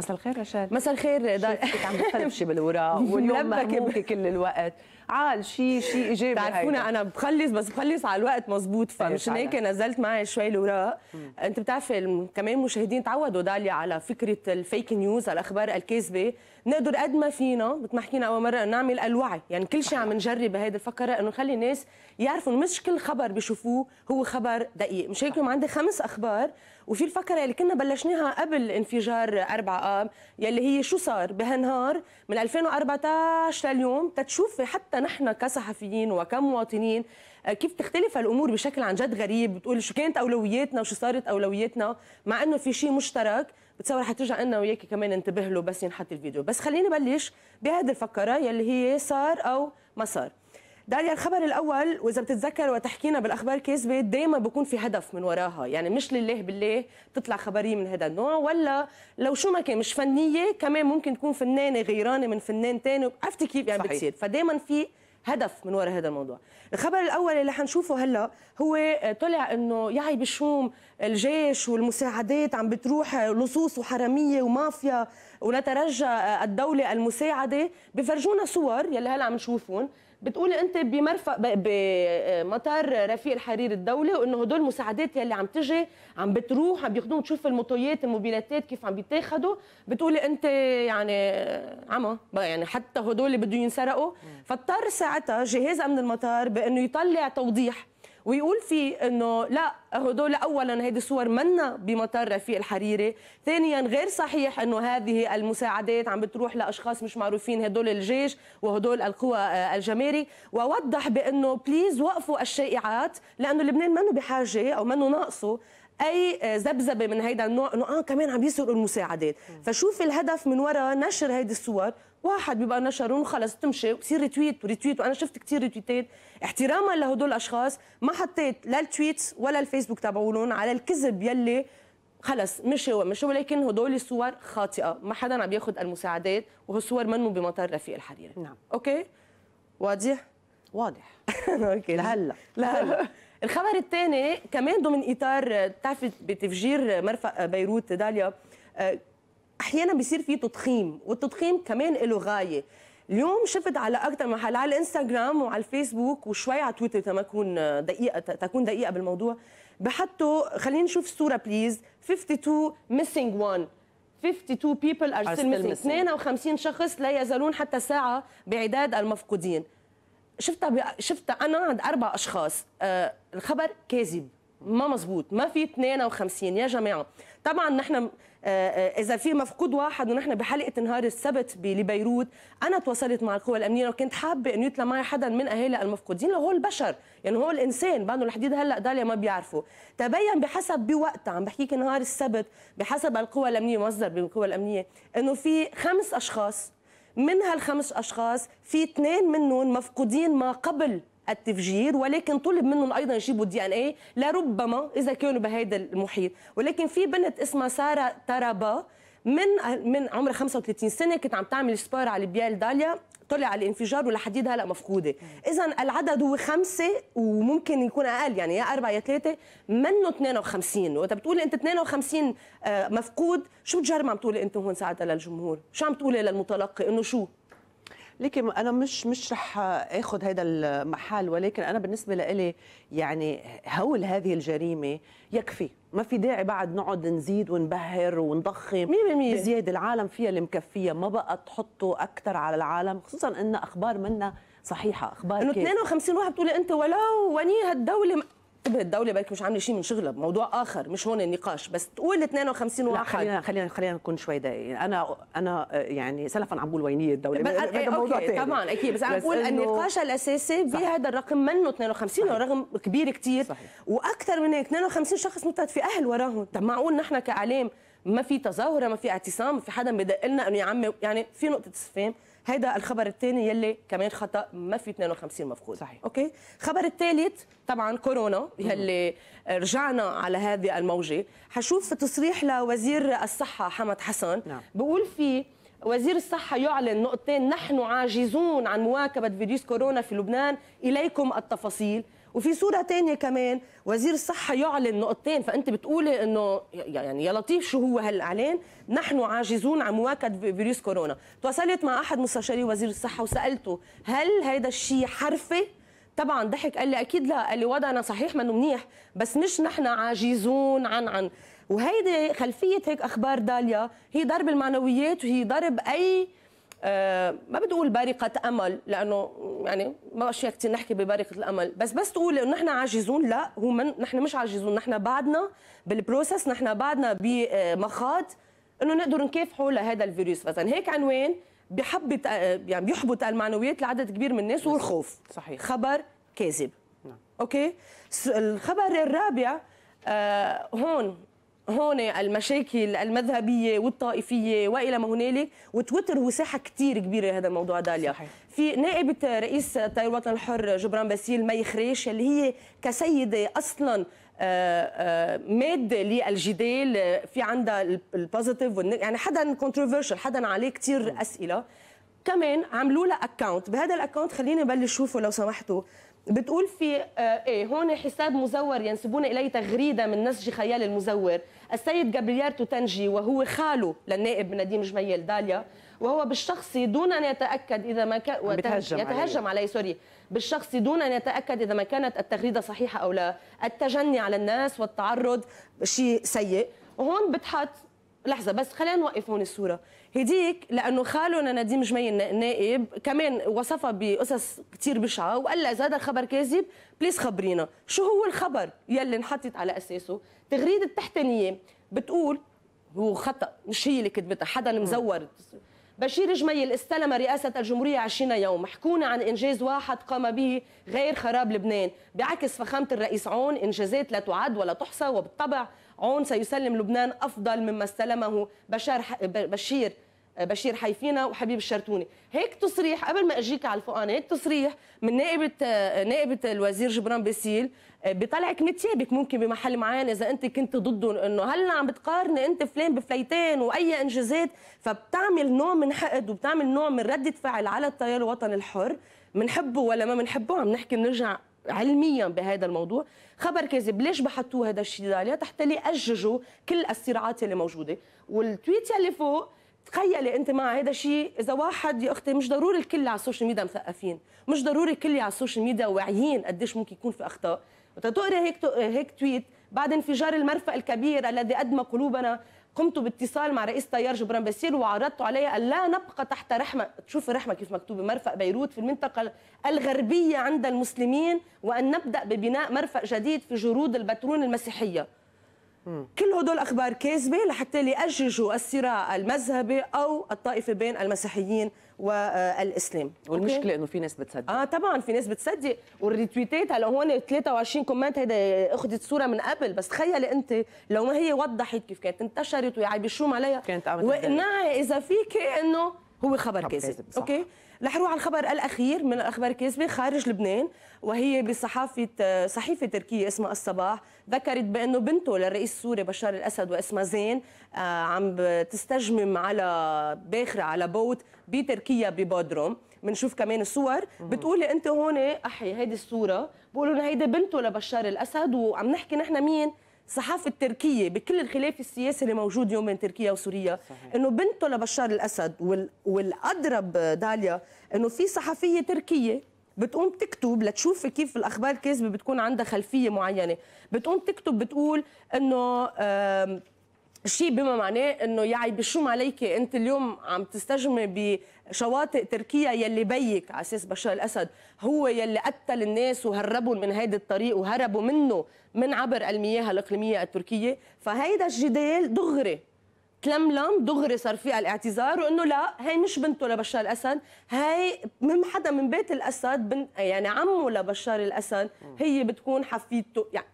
مساء الخير رشاد مساء الخير كنت عم بتفلفشي بالوراق واليوم مبكي كل الوقت عال شيء شيء ايجابي بتعرفونا انا بخلص بس بخلص على الوقت مزبوط إيه، فمشان هيك نزلت معي شوي الاوراق انت بتعرفي كمان المشاهدين تعودوا داليا على فكره الفيك نيوز الاخبار الكاذبه نقدر قد ما فينا مثل ما حكينا اول مره نعمل الوعي يعني كل شيء عم نجرب بهيدي الفكره انه نخلي الناس يعرفوا انه مش كل خبر بشوفوه هو خبر دقيق مش هيك عندي خمس اخبار وفي الفكره اللي كنا بلشناها قبل انفجار 4 اب يلي هي شو صار بهالنهار من 2014 لليوم تتشوفي حتى نحن كصحفيين وكمواطنين آه، كيف تختلف الامور بشكل عن جد غريب بتقول شو كانت اولوياتنا وشو صارت اولوياتنا مع انه في شيء مشترك بتصور حترجع انا وياكي كمان انتبه له بس ينحط الفيديو بس خليني بلش بهذه الفقره يلي هي صار او ما صار داليا الخبر الاول واذا بتتذكر وتحكينا بالاخبار كذبه دائما بكون في هدف من وراها يعني مش لله بالله تطلع خبريه من هذا النوع ولا لو شو ما كان مش فنيه كمان ممكن تكون فنانه غيرانه من فنان ثاني عرفتي كيف يعني صحيح. بتصير فدائما في هدف من وراء هذا الموضوع الخبر الاول اللي حنشوفه هلا هو آه، طلع انه يعي بالشوم الجيش والمساعدات عم بتروح آه، لصوص وحراميه ومافيا ونترجى آه، الدوله المساعده بفرجونا صور يلي هلا عم نشوفهم بتقولي انت بمرفق بمطار رفيق الحرير الدولي وانه هدول المساعدات يلي عم تجي عم بتروح عم بياخذوهم تشوف الموتويات الموبيلاتات كيف عم بيتاخدوا بتقولي انت يعني عمى يعني حتى هدول اللي بده ينسرقوا فاضطر ساعتها جهاز امن المطار بانه يطلع توضيح ويقول في انه لا هدول اولا هيدي الصور منا بمطار رفيق الحريري، ثانيا غير صحيح انه هذه المساعدات عم بتروح لاشخاص مش معروفين هدول الجيش وهدول القوى آه، الجماري، ووضح بانه بليز وقفوا الشائعات لانه لبنان منه بحاجه او منه ناقصه اي ذبذبه من هيدا النوع انه اه كمان عم يسرقوا المساعدات فشوف الهدف من وراء نشر هيدي الصور واحد بيبقى نشرهم وخلص تمشي وبصير ريتويت وريتويت وانا شفت كثير ريتويتات احتراما لهدول الاشخاص ما حطيت لا التويتس ولا الفيسبوك تبعولهم على الكذب يلي خلص مشي ومشي ولكن هدول الصور خاطئه ما حدا عم ياخذ المساعدات وهالصور منه بمطار رفيق الحريري نعم اوكي واضح واضح اوكي لهلا لهلا الخبر الثاني كمان ضمن اطار بتعرفي بتفجير مرفق بيروت داليا آه، احيانا بيصير في تضخيم والتضخيم كمان له غايه اليوم شفت على اكثر من محل على الانستغرام وعلى الفيسبوك وشوي على تويتر تما تكون دقيقه تكون دقيقه بالموضوع بحطوا خلينا نشوف الصوره بليز 52 ميسينج 1 52 بيبل ار ستيل ميسينج 52 شخص لا يزالون حتى ساعه بعداد المفقودين شفتها شفتها انا عند اربع اشخاص آه الخبر كاذب ما مزبوط ما في 52 يا جماعه طبعا نحن آه، آه، اذا في مفقود واحد ونحن بحلقه نهار السبت لبيروت انا تواصلت مع القوى الامنيه وكنت حابه انه يطلع معي حدا من اهالي المفقودين لهول البشر يعني هو الانسان بانه الحديد هلا داليا ما بيعرفوا تبين بحسب بوقتها عم بحكيك نهار السبت بحسب القوى الامنيه مصدر بالقوى الامنيه انه في خمس اشخاص من هالخمس اشخاص في اثنين منهم مفقودين ما قبل التفجير ولكن طلب منهم ايضا يجيبوا الدي ان اي لربما اذا كانوا بهذا المحيط ولكن في بنت اسمها ساره ترابا من من عمرها 35 سنه كانت عم تعمل سبور على بيال داليا طلع الانفجار ولحديد هلا مفقوده اذا العدد هو خمسه وممكن يكون اقل يعني يا اربعه يا ثلاثه منه 52 وقت بتقولي انت 52 آه، مفقود شو بتجرم عم تقولي انت هون ساعتها للجمهور شو عم تقولي للمتلقي انه شو لكن انا مش مش رح اخذ هذا المحل ولكن انا بالنسبه لإلي يعني هول هذه الجريمه يكفي ما في داعي بعد نقعد نزيد ونبهر ونضخم 100% زياده العالم فيها اللي ما بقى تحطوا اكثر على العالم خصوصا ان اخبار منا صحيحه اخبار انه 52 واحد بتقولي انت ولو وني هالدوله تبه الدوله بلكي مش عامله شيء من شغلها موضوع اخر مش هون النقاش بس تقول 52 واحد خلينا خلينا خلينا نكون شوي دقيقين انا انا يعني سلفا عم بقول وينيه الدوله هذا موضوع ثاني طبعا اكيد بس عم بقول النقاش الاساسي بهذا الرقم منه 52 صحيح. رقم كبير كثير واكثر من هيك 52 شخص متهم في اهل وراهم طب معقول نحن كاعلام ما في تظاهره ما في اعتصام ما في حدا بدق لنا انه يا عمي يعني في نقطه استفهام هيدا الخبر الثاني يلي كمان خطا ما في 52 مفقود صحيح اوكي الخبر الثالث طبعا كورونا يلي رجعنا على هذه الموجه حشوف تصريح لوزير الصحه حمد حسن نعم. بقول فيه وزير الصحة يعلن نقطتين نحن عاجزون عن مواكبة فيروس كورونا في لبنان إليكم التفاصيل وفي صورة تانية كمان وزير الصحة يعلن نقطتين فأنت بتقولي أنه يعني يا لطيف شو هو هالإعلان نحن عاجزون عن مواكبة فيروس كورونا تواصلت مع أحد مستشاري وزير الصحة وسألته هل هذا الشيء حرفي طبعا ضحك قال لي اكيد لا قال لي وضعنا صحيح منه منيح بس مش نحن عاجزون عن عن وهيدي خلفيه هيك اخبار داليا هي ضرب المعنويات وهي ضرب اي أه ما بدي اقول بارقه امل لانه يعني ما اشياء كثير نحكي ببارقه الامل بس بس تقول انه نحن عاجزون لا هو من نحن مش عاجزون نحن بعدنا بالبروسس نحن بعدنا بمخاض انه نقدر نكافحوا لهذا الفيروس مثلا هيك عنوان بحبط آه، يعني بيحبط المعنويات لعدد كبير من الناس والخوف صحيح خبر كاذب نعم. اوكي الخبر الرابع آه هون هون المشاكل المذهبيه والطائفيه والى ما هنالك وتوتر هو ساحه كثير كبيره هذا الموضوع داليا صحيح. في نائبه رئيس التيار الوطن الحر جبران باسيل ما يخريش اللي هي كسيده اصلا آه، آه، ماده للجدال آه، في عندها البوزيتيف يعني حدا كونتروفيرشل حدا عليه كثير اسئله كمان عملوا لها اكونت بهذا الاكونت خليني بلش شوفه لو سمحتوا بتقول في آه ايه هون حساب مزور ينسبون اليه تغريده من نسج خيال المزور السيد جابريير توتنجي وهو خاله للنائب نديم جميل داليا وهو بالشخصي دون ان يتاكد اذا ما كان يتهجم يتهجم علي سوري بالشخصي دون ان يتاكد اذا ما كانت التغريده صحيحه او لا التجني على الناس والتعرض شيء سيء وهون بتحط لحظة بس خلينا نوقف هون الصورة هديك لأنه خالنا نديم جميل النائب كمان وصفها بقصص كثير بشعة وقال لها إذا هذا الخبر كاذب بليز خبرينا شو هو الخبر يلي انحطت على أساسه تغريدة تحتانية بتقول هو خطأ مش هي اللي كتبتها حدا مزور بشير جميل استلم رئاسة الجمهورية عشرين يوم حكونا عن إنجاز واحد قام به غير خراب لبنان بعكس فخامة الرئيس عون إنجازات لا تعد ولا تحصى وبالطبع عون سيسلم لبنان أفضل مما استلمه بشار بشير آه، بشير حيفينا وحبيب الشرتوني هيك تصريح قبل ما اجيك على الفؤان هيك تصريح من نائبه آه، نائبه الوزير جبران باسيل آه، بيطلعك متيابك ممكن بمحل معين اذا انت كنت ضدهم انه هلا عم بتقارن انت فلان بفليتين واي انجازات فبتعمل نوع من حقد وبتعمل نوع من رده فعل على التيار الوطني الحر بنحبه ولا ما بنحبه عم نحكي بنرجع علميا بهذا الموضوع خبر كذب ليش بحطوه هذا الشيء داليا تحت لي اججوا كل الصراعات اللي موجوده والتويت اللي فوق تخيلي انت مع هذا الشيء اذا واحد يا اختي مش ضروري الكل على السوشيال ميديا مثقفين مش ضروري الكل على السوشيال ميديا واعيين قديش ممكن يكون في اخطاء وتقرا هيك هيك تويت بعد انفجار المرفأ الكبير الذي أدمى قلوبنا قمت باتصال مع رئيس تيار جبران باسيل وعرضت عليه ان لا نبقى تحت رحمة تشوف الرحمة كيف مكتوبة مرفأ بيروت في المنطقة الغربية عند المسلمين وأن نبدأ ببناء مرفأ جديد في جرود البترون المسيحية كل هدول اخبار كاذبه لحتى يأججوا الصراع المذهبي او الطائفه بين المسيحيين والاسلام والمشكله انه في ناس بتصدق اه طبعا في ناس بتصدق والريتويتات هلا هون 23 كومنت هيدا اخذت صوره من قبل بس تخيلي انت لو ما هي وضحت كيف كانت انتشرت ويعيبشوم عليها كانت وقناعي اذا فيك انه هو خبر كاذب اوكي رح نروح على الخبر الاخير من الاخبار الكاذبه خارج لبنان وهي بصحافه آه، صحيفه تركيه اسمها الصباح ذكرت بانه بنته للرئيس السوري بشار الاسد واسمها زين آه، عم تستجمم على باخره على بوت بتركيا ببودروم بنشوف كمان الصور بتقولي انت هون احي هيدي الصوره بقولوا هيدي بنته لبشار الاسد وعم نحكي نحن مين الصحافه التركيه بكل الخلاف السياسي اللي موجود يوم بين تركيا وسوريا انه بنته لبشار الاسد وال... والادرب داليا انه في صحفيه تركيه بتقوم تكتب لتشوف كيف الاخبار الكاذبة بتكون عندها خلفيه معينه بتقوم تكتب بتقول انه شيء بما معناه انه يا عيبشوم عليكي انت اليوم عم تستجمي بشواطئ تركيا يلي بيك على اساس بشار الاسد هو يلي قتل الناس وهربهم من هيدا الطريق وهربوا منه من عبر المياه الاقليميه التركيه فهيدا الجدال دغري تلملم دغري صار فيها الاعتذار وانه لا هي مش بنته لبشار الاسد هي من حدا من بيت الاسد بن يعني عمه لبشار الاسد هي بتكون حفيدته يعني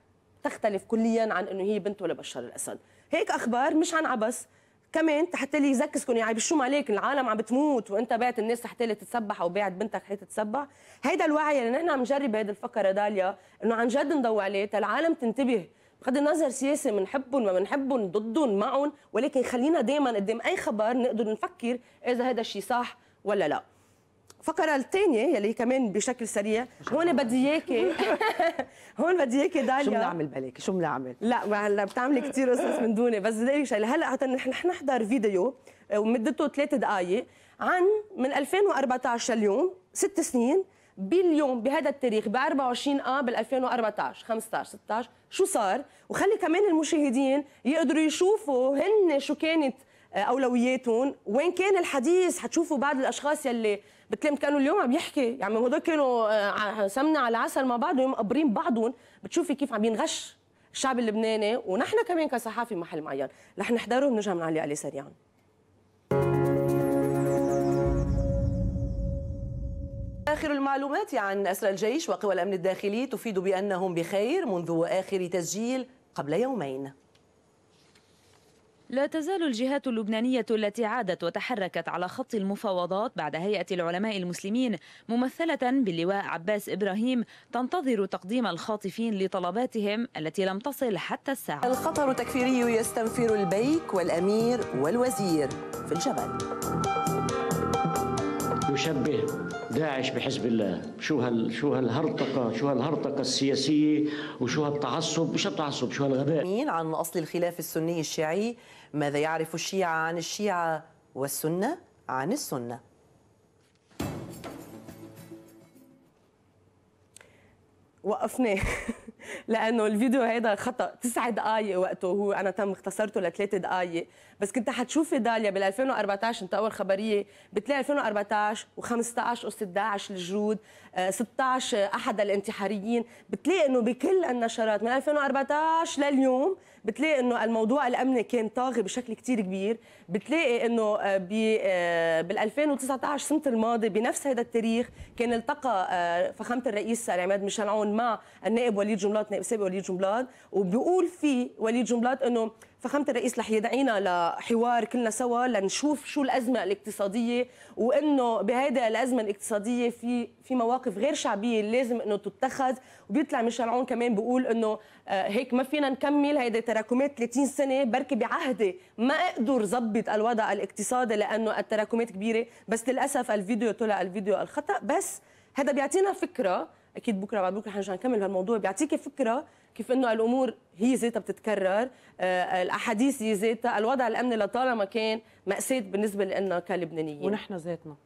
تختلف كليا عن انه هي بنته لبشار الاسد هيك اخبار مش عن عبس كمان تحت لي يزكسكم يعني بشو مالك العالم عم بتموت وانت بعت الناس تحت لي تتسبح او بعت بنتك حتى تتسبح هيدا الوعي اللي نحن عم نجرب هيدا الفكره داليا انه عن جد نضوي عليه العالم تنتبه بغض النظر سياسي بنحبهم ما بنحبهم ضدهم معهم ولكن خلينا دائما قدام اي خبر نقدر نفكر اذا هذا الشيء صح ولا لا الفقره الثانيه يلي كمان بشكل سريع هون بدي اياكي هون بدي اياكي داليا شو بنعمل بلاكي شو بنعمل لا ما هلا بتعملي كثير قصص من دوني بس بدي شيء هلا حتى رح نحضر فيديو آه، ومدته ثلاث دقائق عن من 2014 لليوم ست سنين باليوم بهذا التاريخ ب 24 اب 2014 15 16 شو صار وخلي كمان المشاهدين يقدروا يشوفوا هن شو كانت آه، اولوياتهم وين كان الحديث حتشوفوا بعض الاشخاص يلي بتلاقيهم كانوا اليوم عم يحكي يعني هدول كانوا آه، سمنه على عسل مع بعض ويوم قبرين بعضهم بتشوفي كيف عم ينغش الشعب اللبناني ونحن كمان كصحافي محل معين رح نحضره ونرجع بنعلق عليه سريعا آخر المعلومات عن أسرى الجيش وقوى الأمن الداخلي تفيد بأنهم بخير منذ آخر تسجيل قبل يومين لا تزال الجهات اللبنانية التي عادت وتحركت على خط المفاوضات بعد هيئة العلماء المسلمين ممثلة باللواء عباس إبراهيم تنتظر تقديم الخاطفين لطلباتهم التي لم تصل حتى الساعة الخطر تكفيري يستنفر البيك والأمير والوزير في الجبل يشبه داعش بحزب الله شو هال شو هالهرطقه شو هالهرطقه السياسيه وشو هالتعصب مش التعصب شو هالغباء عن اصل الخلاف السني الشيعي ماذا يعرف الشيعه عن الشيعه والسنه عن السنه وقفناه لانه الفيديو هيدا خطا تسع دقائق وقته هو انا تم اختصرته لثلاث دقائق بس كنت حتشوفي داليا بال 2014 انت اول خبريه بتلاقي 2014 و15 قصه داعش الجود 16 آه، احد الانتحاريين بتلاقي انه بكل النشرات من 2014 لليوم بتلاقي انه الموضوع الامني كان طاغي بشكل كثير كبير بتلاقي انه آه، آه، بال 2019 سنه الماضي بنفس هذا التاريخ كان التقى آه، فخامه الرئيس العماد ميشيل عون مع النائب وليد جملات نائب سابق وليد جملات وبيقول فيه وليد جملات انه فخامة الرئيس رح يدعينا لحوار كلنا سوا لنشوف شو الأزمة الاقتصادية وإنه بهذا الأزمة الاقتصادية في في مواقف غير شعبية لازم إنه تتخذ وبيطلع ميشيل عون كمان بيقول إنه آه، هيك ما فينا نكمل هيدي تراكمات 30 سنة بركي بعهدي ما أقدر ظبط الوضع الاقتصادي لأنه التراكمات كبيرة بس للأسف الفيديو طلع الفيديو الخطأ بس هذا بيعطينا فكرة أكيد بكرة بعد بكرة حنرجع نكمل هالموضوع بيعطيك فكرة كيف انه الامور هي ذاتها بتتكرر آه، الاحاديث هي ذاتها الوضع الامني لطالما كان ماساه بالنسبه لنا كلبنانيين ونحن ذاتنا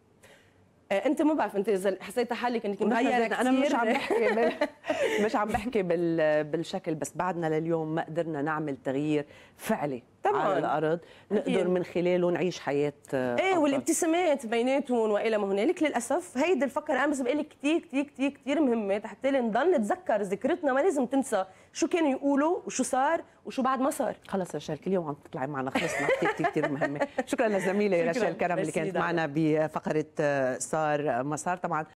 آه، انت ما بعرف انت اذا حسيت حالك انك مغيره انا مش عم بحكي مش عم بحكي بالشكل بس بعدنا لليوم ما قدرنا نعمل تغيير فعلي طبعا على الارض نقدر من خلاله نعيش حياه آه، ايه والابتسامات بيناتهم والى ما هنالك للاسف هيدي الفقره انا بس بقول لك كثير كثير كثير كثير مهمه حتى نضل نتذكر ذكرتنا ما لازم تنسى شو كانوا يقولوا وشو صار وشو بعد ما صار خلص رشال كل يوم عم تطلعي معنا خلصنا كثير كثير كثير مهمه شكرا لزميلي رشال كرم اللي كانت معنا بفقره آه، صار ما صار طبعا